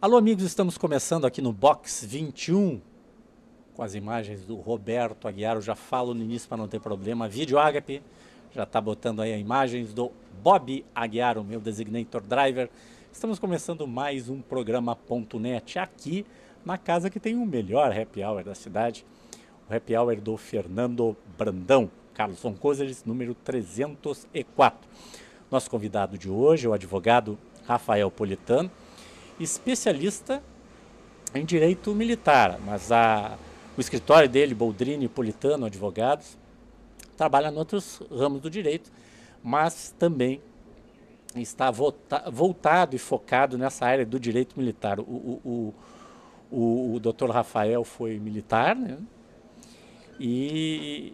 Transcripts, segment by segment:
Alô, amigos, estamos começando aqui no Box 21 com as imagens do Roberto Aguiar. Eu já falo no início para não ter problema. Vídeo Agape já está botando aí as imagens do Bob Aguiar, o meu designator driver. Estamos começando mais um programa.net aqui na casa que tem o melhor happy hour da cidade, o happy hour do Fernando Brandão, Carlos Foncozeres, número 304. Nosso convidado de hoje é o advogado Rafael Politano especialista em direito militar, mas a, o escritório dele, Boldrini Politano Advogados, trabalha em outros ramos do direito, mas também está voltado e focado nessa área do direito militar. O, o, o, o doutor Rafael foi militar, né? E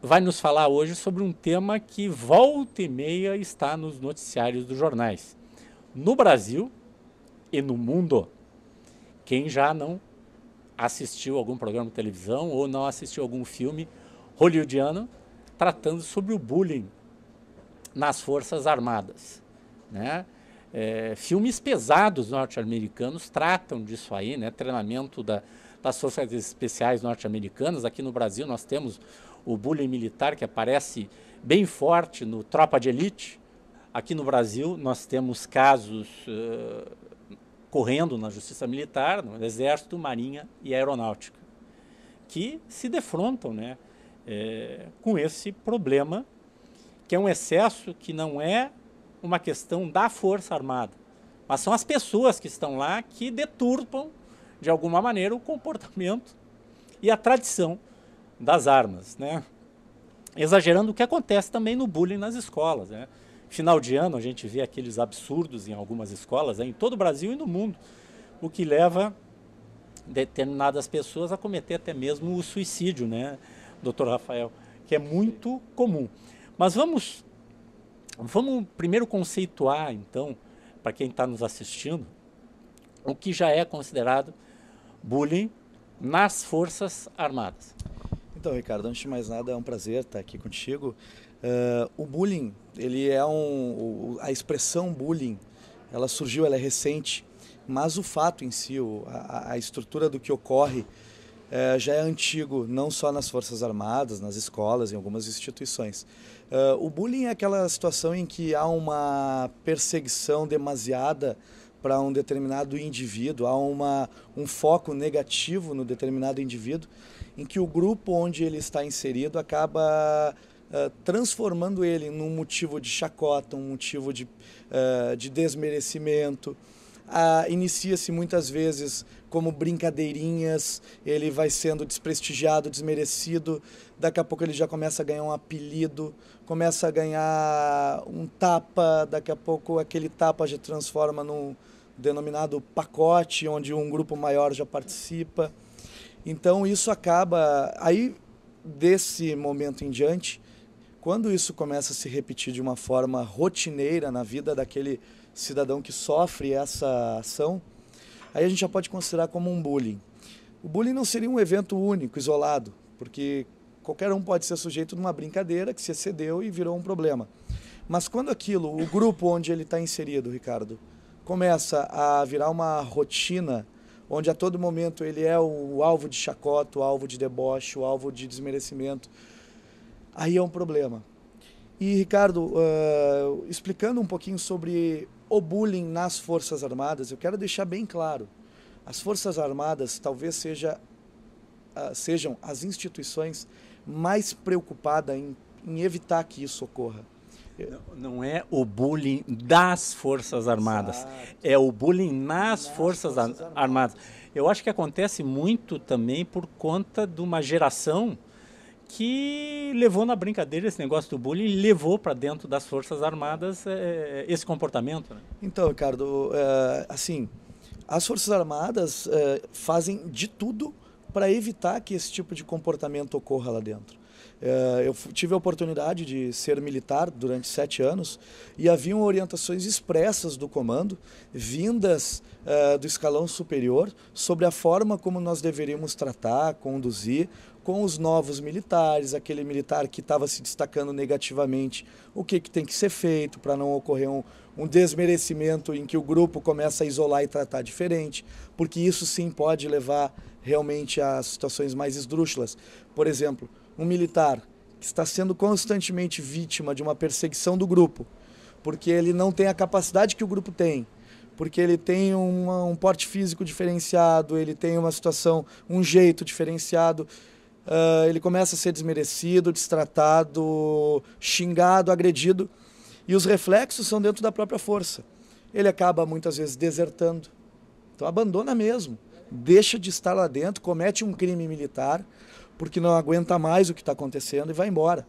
vai nos falar hoje sobre um tema que volta e meia está nos noticiários dos jornais. No Brasil, e no mundo. Quem já não assistiu algum programa de televisão ou não assistiu algum filme hollywoodiano tratando sobre o bullying nas Forças Armadas. Né? É, filmes pesados norte-americanos tratam disso aí, né? treinamento da, das Forças Especiais norte-americanas. Aqui no Brasil nós temos o bullying militar que aparece bem forte no Tropa de Elite. Aqui no Brasil nós temos casos uh, correndo na Justiça Militar, no Exército, Marinha e Aeronáutica, que se defrontam né, é, com esse problema, que é um excesso que não é uma questão da Força Armada, mas são as pessoas que estão lá que deturpam, de alguma maneira, o comportamento e a tradição das armas, né? exagerando o que acontece também no bullying nas escolas. Né? Final de ano a gente vê aqueles absurdos em algumas escolas, né, em todo o Brasil e no mundo, o que leva determinadas pessoas a cometer até mesmo o suicídio, né, doutor Rafael, que é muito comum. Mas vamos, vamos primeiro conceituar, então, para quem está nos assistindo, o que já é considerado bullying nas Forças Armadas. Então, Ricardo, antes de mais nada, é um prazer estar aqui contigo. Uh, o bullying, ele é um, a expressão bullying, ela surgiu, ela é recente, mas o fato em si, a, a estrutura do que ocorre, uh, já é antigo, não só nas forças armadas, nas escolas, em algumas instituições. Uh, o bullying é aquela situação em que há uma perseguição demasiada para um determinado indivíduo, há uma, um foco negativo no determinado indivíduo em que o grupo onde ele está inserido acaba uh, transformando ele num motivo de chacota, um motivo de, uh, de desmerecimento. Uh, Inicia-se muitas vezes como brincadeirinhas, ele vai sendo desprestigiado, desmerecido. Daqui a pouco ele já começa a ganhar um apelido, começa a ganhar um tapa. Daqui a pouco aquele tapa já transforma num denominado pacote, onde um grupo maior já participa. Então isso acaba. Aí, desse momento em diante, quando isso começa a se repetir de uma forma rotineira na vida daquele cidadão que sofre essa ação, aí a gente já pode considerar como um bullying. O bullying não seria um evento único, isolado, porque qualquer um pode ser sujeito de uma brincadeira que se excedeu e virou um problema. Mas quando aquilo, o grupo onde ele está inserido, Ricardo, começa a virar uma rotina onde a todo momento ele é o, alvo de chacota, o alvo de deboche, o alvo de desmerecimento, aí é um problema. E, Ricardo, uh, explicando um pouquinho sobre o bullying nas Forças Armadas, eu quero deixar bem claro: as Forças Armadas talvez seja, uh, sejam as instituições mais preocupadas em, em evitar que isso ocorra não é o bullying das Forças Armadas, Exato. é o bullying nas, nas Forças, Forças Armadas. Armadas. Eu acho que acontece muito também por conta de uma geração que levou na brincadeira esse negócio do bullying e levou para dentro das Forças Armadas é, esse comportamento. Né? Então, Ricardo, é, assim, as Forças Armadas é, fazem de tudo para evitar que esse tipo de comportamento ocorra lá dentro. Eh, eu tive a oportunidade de ser militar durante sete anos e haviam orientações expressas do comando, vindas eh, do escalão superior, sobre a forma como nós deveríamos tratar, conduzir com os novos militares, aquele militar que estava se destacando negativamente, o que, que tem que ser feito para não ocorrer um, um desmerecimento em que o grupo começa a isolar e tratar diferente, porque isso sim pode levar realmente a situações mais esdrúxulas. Por exemplo, um militar que está sendo constantemente vítima de uma perseguição do grupo, porque ele não tem a capacidade que o grupo tem, porque ele tem uma, um porte físico diferenciado, ele tem uma situação, um jeito diferenciado, uh, ele começa a ser desmerecido, destratado, xingado, agredido, e os reflexos são dentro da própria força. Ele acaba muitas vezes desertando, então abandona mesmo, deixa de estar lá dentro, comete um crime militar, porque não aguenta mais o que está acontecendo e vai embora.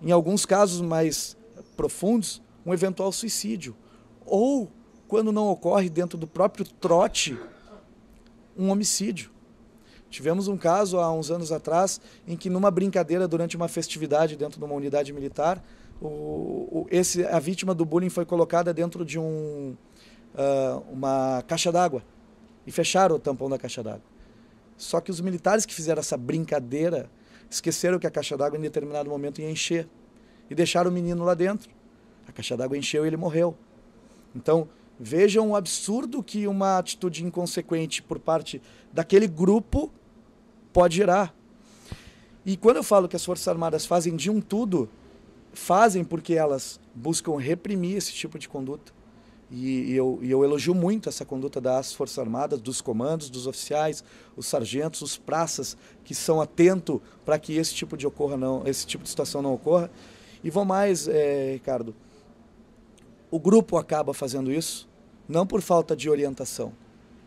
Em alguns casos mais profundos, um eventual suicídio. Ou, quando não ocorre dentro do próprio trote, um homicídio. Tivemos um caso há uns anos atrás em que, numa brincadeira durante uma festividade dentro de uma unidade militar, o, o, esse, a vítima do bullying foi colocada dentro de um, uh, uma caixa d'água e fecharam o tampão da caixa d'água. Só que os militares que fizeram essa brincadeira esqueceram que a caixa d'água em determinado momento ia encher e deixaram o menino lá dentro. A caixa d'água encheu e ele morreu. Então, vejam o absurdo que uma atitude inconsequente por parte daquele grupo pode gerar. E quando eu falo que as Forças Armadas fazem de um tudo, fazem porque elas buscam reprimir esse tipo de conduta e, e, eu, e eu elogio muito essa conduta das Forças Armadas, dos comandos, dos oficiais, os sargentos, os praças, que são atentos para que esse tipo, de ocorra não, esse tipo de situação não ocorra. E vou mais, é, Ricardo, o grupo acaba fazendo isso, não por falta de orientação.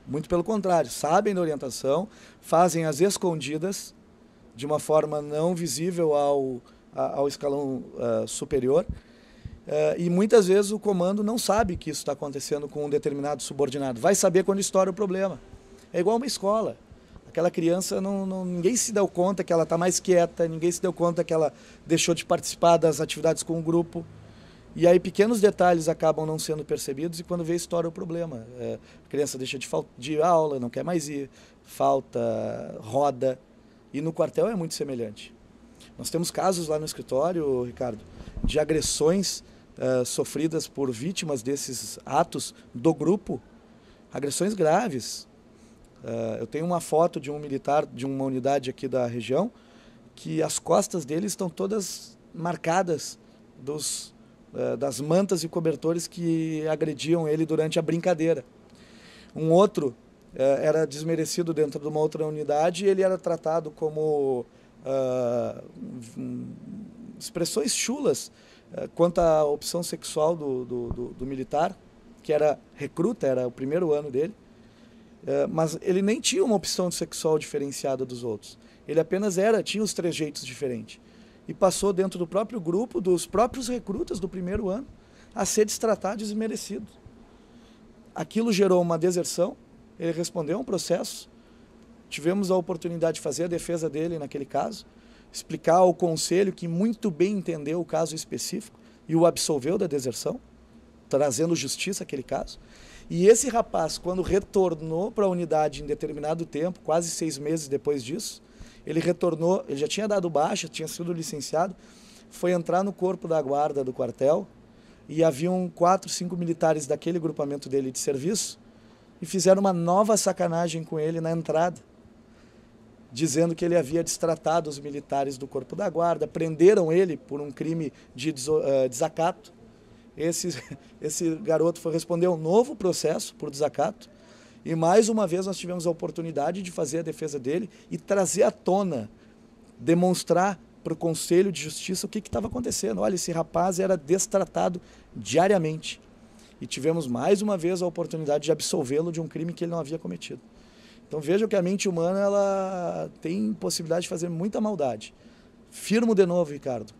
Muito pelo contrário, sabem da orientação, fazem as escondidas, de uma forma não visível ao, ao escalão uh, superior, Uh, e muitas vezes o comando não sabe que isso está acontecendo com um determinado subordinado. Vai saber quando estoura o problema. É igual uma escola. Aquela criança, não, não ninguém se deu conta que ela está mais quieta, ninguém se deu conta que ela deixou de participar das atividades com o grupo. E aí pequenos detalhes acabam não sendo percebidos e quando vê, estoura o problema. É, a criança deixa de, de aula, não quer mais ir, falta, roda. E no quartel é muito semelhante. Nós temos casos lá no escritório, Ricardo, de agressões eh, sofridas por vítimas desses atos do grupo, agressões graves. Uh, eu tenho uma foto de um militar de uma unidade aqui da região que as costas dele estão todas marcadas dos, uh, das mantas e cobertores que agrediam ele durante a brincadeira. Um outro era desmerecido dentro de uma outra unidade e ele era tratado como expressões chulas eh, quanto à opção sexual do, do, do, do militar, que era recruta, era o primeiro ano dele, eh, mas ele nem tinha uma opção sexual diferenciada dos outros. Ele apenas era, tinha os trejeitos diferentes. E passou dentro do próprio grupo, dos próprios recrutas do primeiro ano, a ser destratado e desmerecido. Aquilo gerou uma deserção, ele respondeu a um processo, tivemos a oportunidade de fazer a defesa dele naquele caso, explicar ao conselho que muito bem entendeu o caso específico e o absolveu da deserção, trazendo justiça aquele caso. E esse rapaz, quando retornou para a unidade em determinado tempo, quase seis meses depois disso, ele retornou, ele já tinha dado baixa, tinha sido licenciado, foi entrar no corpo da guarda do quartel e haviam quatro, cinco militares daquele grupamento dele de serviço e fizeram uma nova sacanagem com ele na entrada dizendo que ele havia destratado os militares do Corpo da Guarda, prenderam ele por um crime de eh, desacato. Esse, esse garoto foi responder um novo processo por desacato. E mais uma vez nós tivemos a oportunidade de fazer a defesa dele e trazer à tona, demonstrar para o Conselho de Justiça o que estava acontecendo. Olha, esse rapaz era destratado diariamente. E tivemos mais uma vez a oportunidade de absolvê-lo de um crime que ele não havia cometido. Então vejam que a mente humana ela tem possibilidade de fazer muita maldade. Firmo de novo, Ricardo,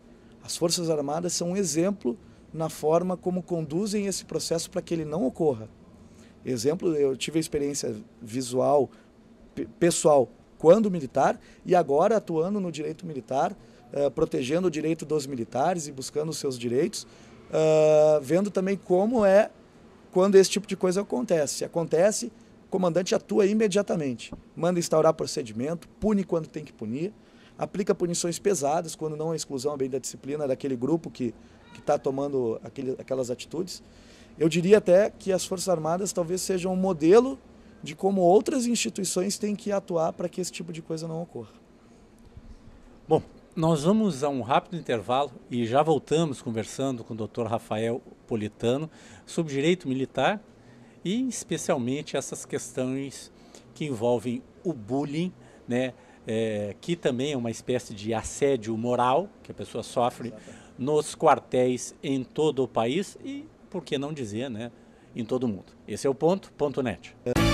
as Forças Armadas são um exemplo na forma como conduzem esse processo para que ele não ocorra. Exemplo, eu tive a experiência visual, pessoal, quando militar e agora atuando no direito militar, eh, protegendo o direito dos militares e buscando os seus direitos, uh, vendo também como é quando esse tipo de coisa acontece. Acontece, comandante atua imediatamente, manda instaurar procedimento, pune quando tem que punir, aplica punições pesadas quando não há exclusão bem da disciplina daquele grupo que está tomando aquele, aquelas atitudes. Eu diria até que as Forças Armadas talvez sejam um modelo de como outras instituições têm que atuar para que esse tipo de coisa não ocorra. Bom, nós vamos a um rápido intervalo e já voltamos conversando com o Dr. Rafael Politano sobre direito militar e especialmente essas questões que envolvem o bullying, né? É, que também é uma espécie de assédio moral que a pessoa sofre nos quartéis em todo o país e, por que não dizer, né, em todo o mundo. Esse é o ponto, ponto net. É.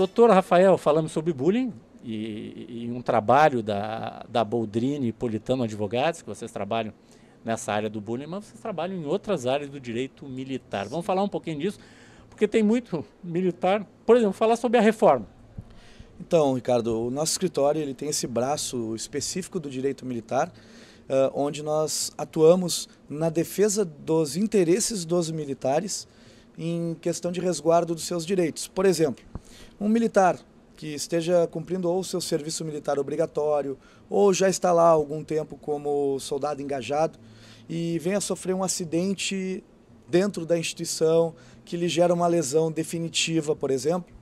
doutor Rafael, falamos sobre bullying e, e um trabalho da, da Boldrini e Politano Advogados, que vocês trabalham nessa área do bullying, mas vocês trabalham em outras áreas do direito militar. Vamos falar um pouquinho disso, porque tem muito militar. Por exemplo, falar sobre a reforma. Então, Ricardo, o nosso escritório ele tem esse braço específico do direito militar, uh, onde nós atuamos na defesa dos interesses dos militares em questão de resguardo dos seus direitos. Por exemplo, um militar que esteja cumprindo ou o seu serviço militar obrigatório, ou já está lá há algum tempo como soldado engajado e venha sofrer um acidente dentro da instituição que lhe gera uma lesão definitiva, por exemplo.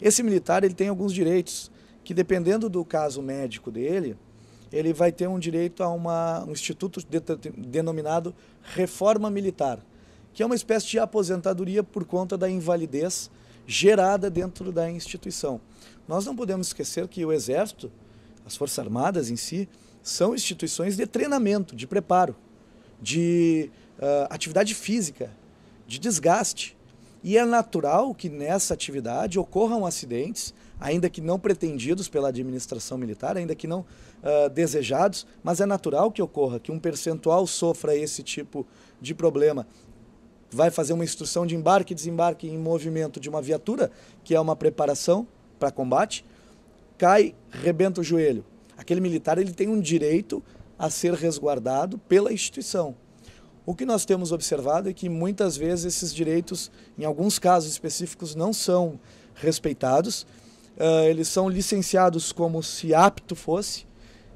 Esse militar ele tem alguns direitos que dependendo do caso médico dele, ele vai ter um direito a uma, um instituto de, denominado reforma militar, que é uma espécie de aposentadoria por conta da invalidez gerada dentro da instituição. Nós não podemos esquecer que o Exército, as Forças Armadas em si, são instituições de treinamento, de preparo, de uh, atividade física, de desgaste. E é natural que nessa atividade ocorram acidentes, ainda que não pretendidos pela administração militar, ainda que não uh, desejados, mas é natural que ocorra, que um percentual sofra esse tipo de problema vai fazer uma instrução de embarque e desembarque em movimento de uma viatura, que é uma preparação para combate, cai, rebenta o joelho. Aquele militar ele tem um direito a ser resguardado pela instituição. O que nós temos observado é que muitas vezes esses direitos, em alguns casos específicos, não são respeitados. Uh, eles são licenciados como se apto fosse.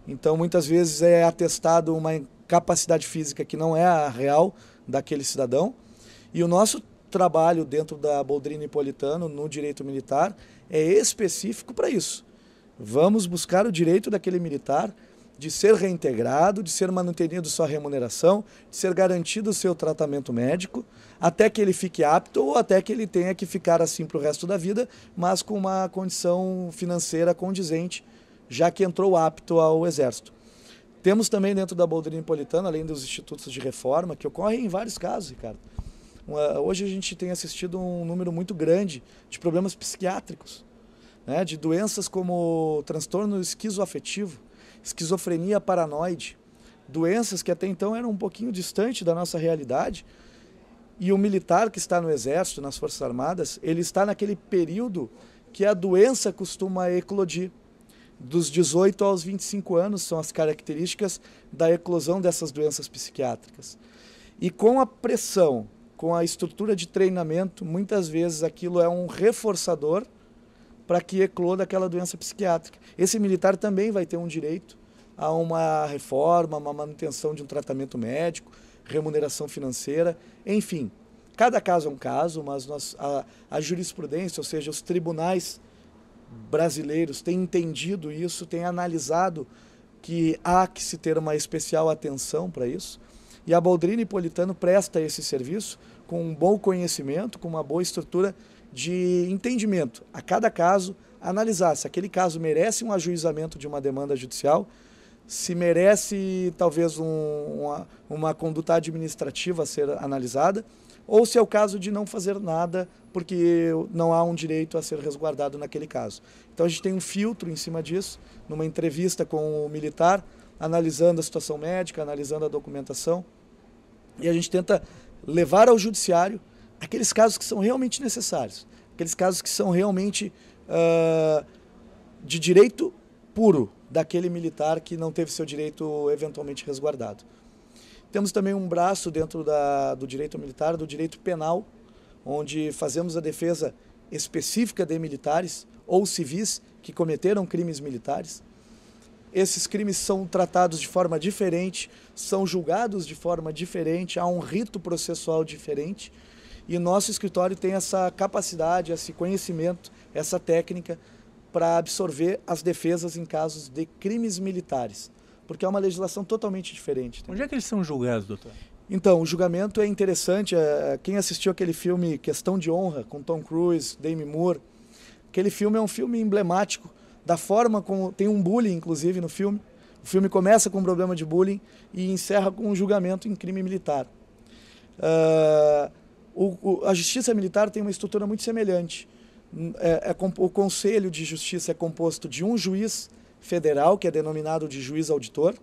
Então, muitas vezes é atestado uma capacidade física que não é a real daquele cidadão. E o nosso trabalho dentro da Boldrini Politano no direito militar é específico para isso. Vamos buscar o direito daquele militar de ser reintegrado, de ser mantido sua remuneração, de ser garantido o seu tratamento médico, até que ele fique apto ou até que ele tenha que ficar assim para o resto da vida, mas com uma condição financeira condizente, já que entrou apto ao Exército. Temos também dentro da Boldrini Politana, além dos institutos de reforma, que ocorrem em vários casos, Ricardo ah, hoje a gente tem assistido um número muito grande de problemas psiquiátricos, né? de doenças como transtorno esquizoafetivo, esquizofrenia paranoide, doenças que até então eram um pouquinho distante da nossa realidade. E o militar que está no exército, nas Forças Armadas, ele está naquele período que a doença costuma eclodir. Dos 18 aos 25 anos são as características da eclosão dessas doenças psiquiátricas. E com a pressão com a estrutura de treinamento, muitas vezes aquilo é um reforçador para que ecloda aquela doença psiquiátrica. Esse militar também vai ter um direito a uma reforma, uma manutenção de um tratamento médico, remuneração financeira, enfim. Cada caso é um caso, mas nós, a, a jurisprudência, ou seja, os tribunais brasileiros têm entendido isso, têm analisado que há que se ter uma especial atenção para isso. E a Baldrini Politano presta esse serviço com um bom conhecimento, com uma boa estrutura de entendimento a cada caso, analisar se aquele caso merece um ajuizamento de uma demanda judicial, se merece talvez um, uma, uma conduta administrativa a ser analisada, ou se é o caso de não fazer nada porque não há um direito a ser resguardado naquele caso. Então a gente tem um filtro em cima disso, numa entrevista com o militar, analisando a situação médica, analisando a documentação, e a gente tenta levar ao judiciário aqueles casos que são realmente necessários, aqueles casos que são realmente uh, de direito puro daquele militar que não teve seu direito eventualmente resguardado. Temos também um braço dentro da, do direito militar, do direito penal, onde fazemos a defesa específica de militares ou civis que cometeram crimes militares esses crimes são tratados de forma diferente, são julgados de forma diferente, há um rito processual diferente. E nosso escritório tem essa capacidade, esse conhecimento, essa técnica para absorver as defesas em casos de crimes militares, porque é uma legislação totalmente diferente. Onde é que eles são julgados, doutor? Então, o julgamento é interessante. É, é, quem assistiu aquele filme Questão de Honra, com Tom Cruise, Demi Moore, aquele filme é um filme emblemático da forma como. Tem um bullying, inclusive, no filme. O filme começa com um problema de bullying e encerra com um julgamento em crime militar. Uh, o, o, a justiça militar tem uma estrutura muito semelhante. Hum, é, é, o Conselho de Justiça é composto de um juiz federal, que é denominado de juiz auditor,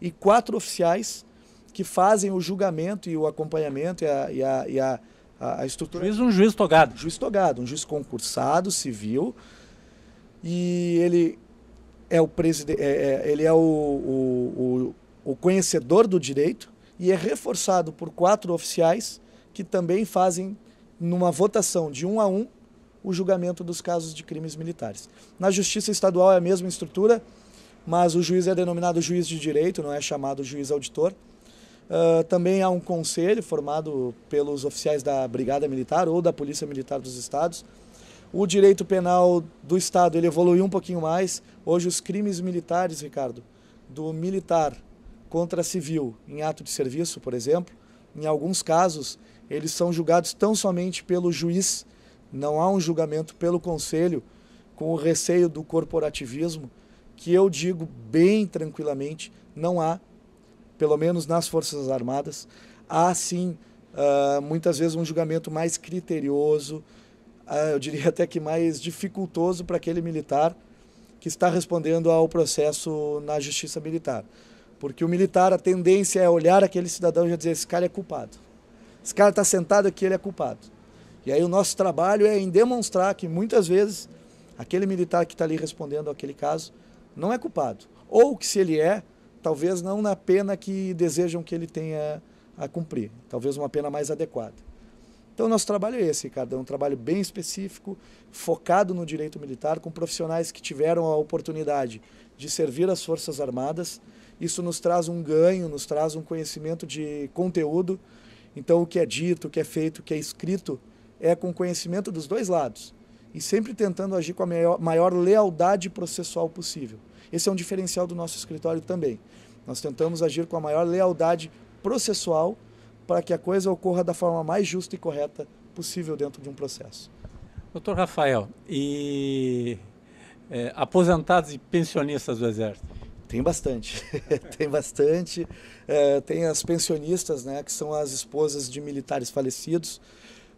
e quatro oficiais que fazem o julgamento e o acompanhamento e a, e a, e a, a estrutura. Juiz um juiz togado. Juiz togado, um juiz concursado, civil, e ele é o presidente, é, é, ele é o, o, o, o conhecedor do direito e é reforçado por quatro oficiais que também fazem numa votação de um a um o julgamento dos casos de crimes militares. Na Justiça Estadual é a mesma estrutura, mas o juiz é denominado juiz de direito, não é chamado juiz auditor. Uh, também há um conselho formado pelos oficiais da Brigada Militar ou da Polícia Militar dos Estados, o direito penal do Estado ele evoluiu um pouquinho mais. Hoje os crimes militares, Ricardo, do militar contra civil em ato de serviço, por exemplo, em alguns casos eles são julgados tão somente pelo juiz. Não há um julgamento pelo conselho com o receio do corporativismo que eu digo bem tranquilamente não há, pelo menos nas forças armadas, há sim Uh, muitas vezes um julgamento mais criterioso, ah, eu diria até que mais dificultoso para aquele militar que está respondendo ao processo na justiça militar. Porque o militar, a tendência é olhar aquele cidadão e já dizer: esse cara é culpado. Esse cara está sentado aqui, ele é culpado. E aí o nosso trabalho é em demonstrar que muitas vezes aquele militar que está ali respondendo aquele caso não é culpado. Ou que se ele é, talvez não na pena que desejam que ele tenha a cumprir, talvez uma pena mais adequada. Então, nosso trabalho é esse, Ricardo. É um trabalho bem específico, focado no direito militar, com profissionais que tiveram a oportunidade de servir as Forças Armadas. Isso nos traz um ganho, nos traz um conhecimento de conteúdo. Então, o que é dito, o que é feito, o que é escrito, é com conhecimento dos dois lados. E sempre tentando agir com a maior, maior lealdade processual possível. Esse é um diferencial do nosso escritório também. Nós tentamos agir com a maior lealdade processual para que a coisa ocorra da forma mais justa e correta possível dentro de um processo. Doutor Rafael, e é, aposentados e pensionistas do Exército? Tem bastante, tem bastante. É, tem as pensionistas, né, que são as esposas de militares falecidos.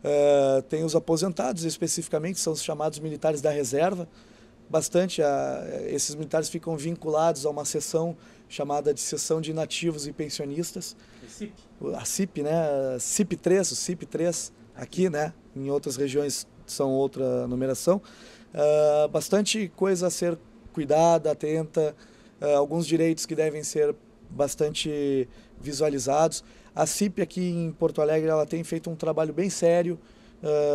É, tem os aposentados, especificamente, são os chamados militares da reserva. Bastante, a, esses militares ficam vinculados a uma seção chamada de Seção de Nativos e Pensionistas. Recife a CIP, né? CIP 3, o CIP 3 aqui, né? Em outras regiões são outra numeração. Uh, bastante coisa a ser cuidada, atenta, uh, alguns direitos que devem ser bastante visualizados. A CIP aqui em Porto Alegre ela tem feito um trabalho bem sério,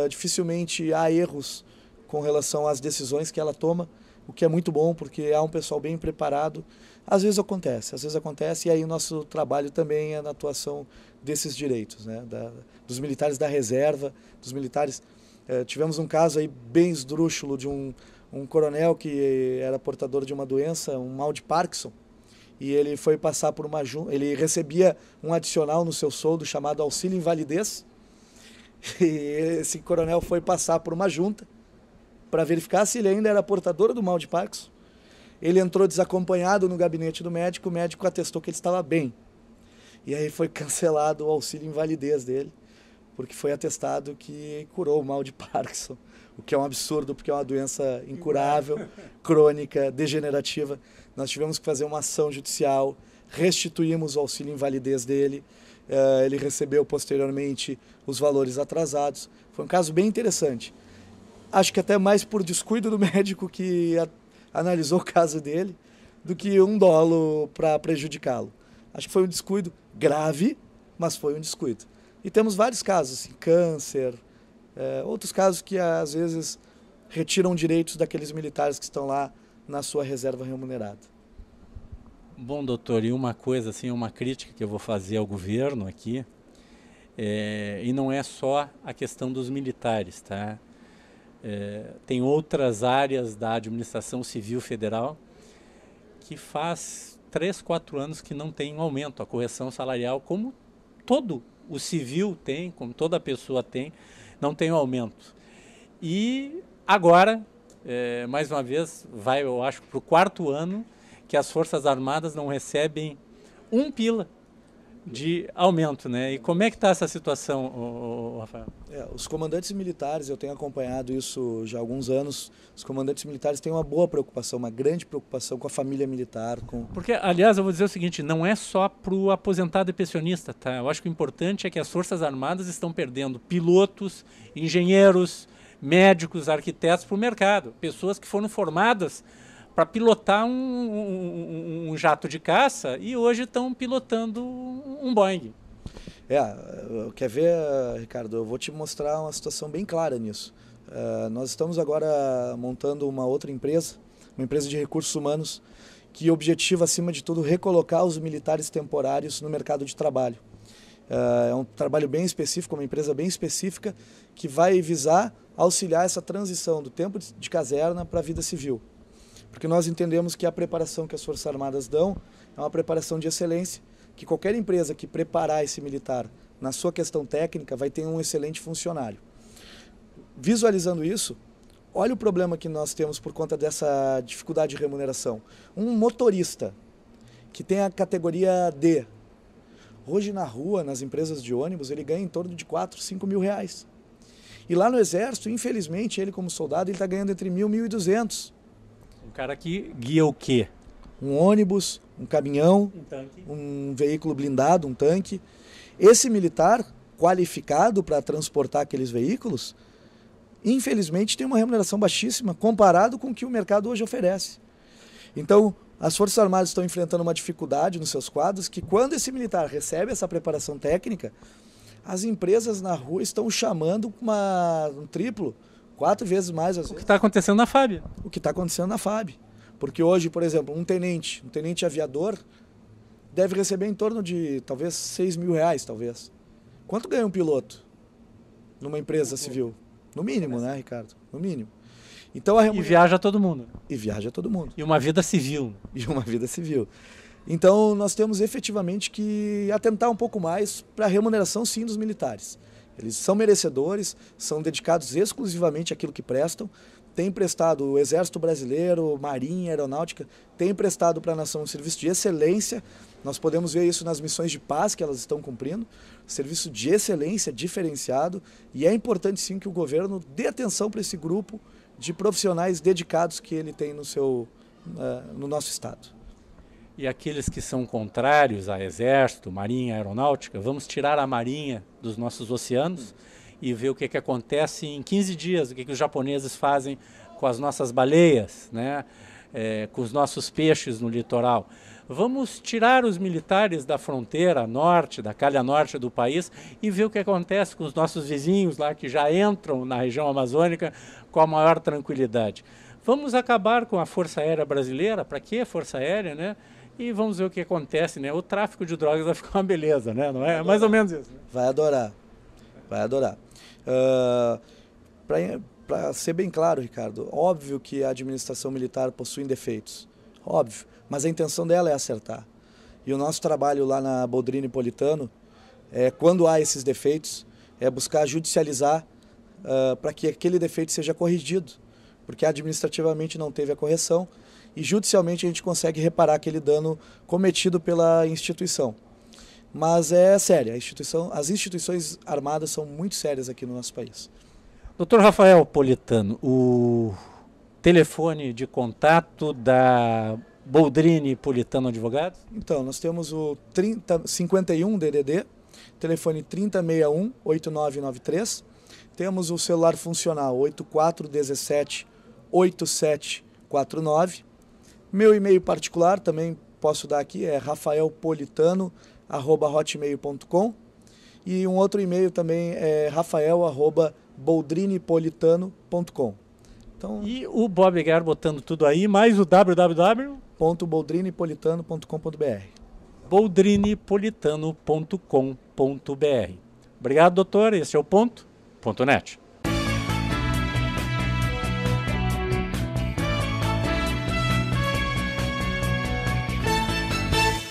uh, dificilmente há erros com relação às decisões que ela toma, o que é muito bom porque há um pessoal bem preparado às vezes acontece, às vezes acontece, e aí o nosso trabalho também é na atuação desses direitos, né? Da, dos militares da reserva, dos militares. É, tivemos um caso aí bem esdrúxulo de um, um coronel que era portador de uma doença, um mal de Parkinson, e ele foi passar por uma junta, ele recebia um adicional no seu soldo chamado auxílio invalidez, e esse coronel foi passar por uma junta para verificar se ele ainda era portador do mal de Parkinson. Ele entrou desacompanhado no gabinete do médico, o médico atestou que ele estava bem. E aí foi cancelado o auxílio invalidez dele, porque foi atestado que curou o mal de Parkinson, o que é um absurdo, porque é uma doença incurável, crônica, degenerativa. Nós tivemos que fazer uma ação judicial, restituímos o auxílio invalidez dele, eh, ele recebeu posteriormente os valores atrasados. Foi um caso bem interessante. Acho que até mais por descuido do médico que analisou o caso dele, do que um dolo para prejudicá-lo. Acho que foi um descuido grave, mas foi um descuido. E temos vários casos, assim, câncer, é, outros casos que às vezes retiram direitos daqueles militares que estão lá na sua reserva remunerada. Bom, doutor, e uma coisa, assim, uma crítica que eu vou fazer ao governo aqui, é, e não é só a questão dos militares, tá? É, tem outras áreas da administração civil federal que faz três, quatro anos que não tem um aumento, a correção salarial, como todo o civil tem, como toda pessoa tem, não tem um aumento. E agora, é, mais uma vez, vai, eu acho, para o quarto ano que as Forças Armadas não recebem um pila de aumento, né? E como é que está essa situação, Rafael? É, os comandantes militares, eu tenho acompanhado isso já há alguns anos, os comandantes militares têm uma boa preocupação, uma grande preocupação com a família militar. Com... Porque, aliás, eu vou dizer o seguinte, não é só para o aposentado e pensionista, tá? Eu acho que o importante é que as Forças Armadas estão perdendo pilotos, engenheiros, médicos, arquitetos para o mercado, pessoas que foram formadas para pilotar um, um, um, jato de caça e hoje estão pilotando um Boeing. É, quer ver, Ricardo? Eu vou te mostrar uma situação bem clara nisso. Uh, nós estamos agora montando uma outra empresa, uma empresa de recursos humanos, que objetiva, acima de tudo, recolocar os militares temporários no mercado de trabalho. Uh, é um trabalho bem específico, uma empresa bem específica, que vai visar auxiliar essa transição do tempo de caserna para a vida civil porque nós entendemos que a preparação que as Forças Armadas dão é uma preparação de excelência, que qualquer empresa que preparar esse militar na sua questão técnica vai ter um excelente funcionário. Visualizando isso, olha o problema que nós temos por conta dessa dificuldade de remuneração. Um motorista que tem a categoria D, hoje na rua, nas empresas de ônibus, ele ganha em torno de 4, 5 mil reais. E lá no Exército, infelizmente, ele como soldado, ele está ganhando entre mil e 1.200 cara que guia o quê? Um ônibus, um caminhão, um, um veículo blindado, um tanque. Esse militar qualificado para transportar aqueles veículos, infelizmente tem uma remuneração baixíssima comparado com o que o mercado hoje oferece. Então, as Forças Armadas estão enfrentando uma dificuldade nos seus quadros que quando esse militar recebe essa preparação técnica, as empresas na rua estão chamando uma, um triplo, Quatro vezes mais. Às o que está acontecendo na FAB. O que está acontecendo na FAB. Porque hoje, por exemplo, um tenente, um tenente aviador, deve receber em torno de talvez 6 mil reais, talvez. Quanto ganha um piloto numa empresa civil? No mínimo, né, Ricardo? No mínimo. Então a remuneração... E viaja todo mundo. E viaja todo mundo. E uma vida civil. E uma vida civil. Então nós temos efetivamente que atentar um pouco mais para a remuneração sim dos militares. Eles são merecedores, são dedicados exclusivamente àquilo que prestam. Tem prestado o Exército Brasileiro, Marinha, Aeronáutica, tem prestado para a nação um serviço de excelência. Nós podemos ver isso nas missões de paz que elas estão cumprindo. Serviço de excelência diferenciado. E é importante sim que o governo dê atenção para esse grupo de profissionais dedicados que ele tem no, seu, eh, no nosso Estado e aqueles que são contrários a exército, marinha, aeronáutica, vamos tirar a marinha dos nossos oceanos e ver o que, que acontece em 15 dias, o que, que os japoneses fazem com as nossas baleias, né? É, com os nossos peixes no litoral. Vamos tirar os militares da fronteira norte, da calha norte do país e ver o que acontece com os nossos vizinhos lá que já entram na região amazônica com a maior tranquilidade. Vamos acabar com a Força Aérea Brasileira, para que Força Aérea, né? E vamos ver o que acontece, né? O tráfico de drogas vai ficar uma beleza, né? Não é? é mais ou menos isso. Né? Vai adorar. Vai adorar. Uh, ah, Para ser bem claro, Ricardo, óbvio que a administração militar possui defeitos. Óbvio. Mas a intenção dela é acertar. E o nosso trabalho lá na Boldrini Politano, é, quando há esses defeitos, é buscar judicializar uh, ah, para que aquele defeito seja corrigido, porque administrativamente não teve a correção e judicialmente a gente consegue reparar aquele dano cometido pela instituição. Mas é sério, a instituição, as instituições armadas são muito sérias aqui no nosso país. Doutor Rafael Politano, o telefone de contato da Boldrini Politano Advogados? Então, nós temos o 30, 51 DDD, telefone 3061 8993. Temos o celular funcional 8417 8749 meu e-mail particular também posso dar aqui é rafaelpolitano@hotmail.com e um outro e-mail também é rafael@boldrinipolitano.com. Então, e o Bob Guerra botando tudo aí, mais o www.boldrinipolitano.com.br. boldrinipolitano.com.br. Obrigado, doutor. Esse é o ponto. Ponto net.